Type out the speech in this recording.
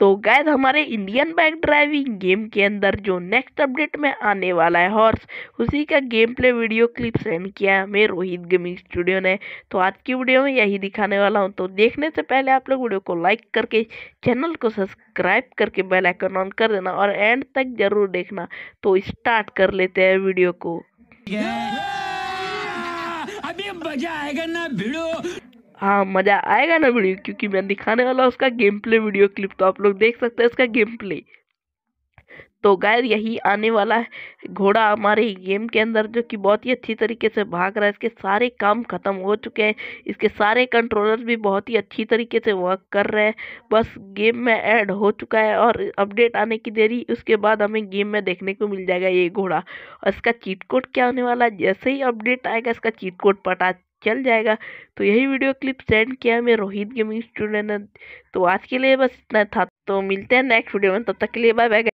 तो गैद हमारे Indian bike driving game के अंदर जो नेक्स्ट अपडेट में आने वाला है हॉर्स उसी का game play video clip send किया है हमें रोहित गेमिंग स्टूडियो ने तो आज की वीडियो में यही दिखाने वाला हूँ तो देखने से पहले आप लोग वीडियो को लाइक करके चैनल को सब्सक्राइब करके बेल आइकन ऑन कर देना और एंड तक जरूर देखना तो स्टार्ट कर लेते हैं वीडियो को अभी मजा आएगा ना हाँ मज़ा आएगा ना वीडियो क्योंकि मैं दिखाने वाला उसका गेम प्ले वीडियो क्लिप तो आप लोग देख सकते हैं इसका गेम प्ले तो गैर यही आने वाला है घोड़ा हमारे गेम के अंदर जो कि बहुत ही अच्छी तरीके से भाग रहा है इसके सारे काम ख़त्म हो चुके हैं इसके सारे कंट्रोलर्स भी बहुत ही अच्छी तरीके से वर्क कर रहे हैं बस गेम में ऐड हो चुका है और अपडेट आने की देरी उसके बाद हमें गेम में देखने को मिल जाएगा ये घोड़ा और इसका चीट कोड क्या होने वाला है जैसे ही अपडेट आएगा इसका चीट कोड पटा चल जाएगा तो यही वीडियो क्लिप सेंड किया मैं रोहित गेमिंग स्टूडेंट तो आज के लिए बस इतना था तो मिलते हैं नेक्स्ट वीडियो में तब तक के लिए बाय बाय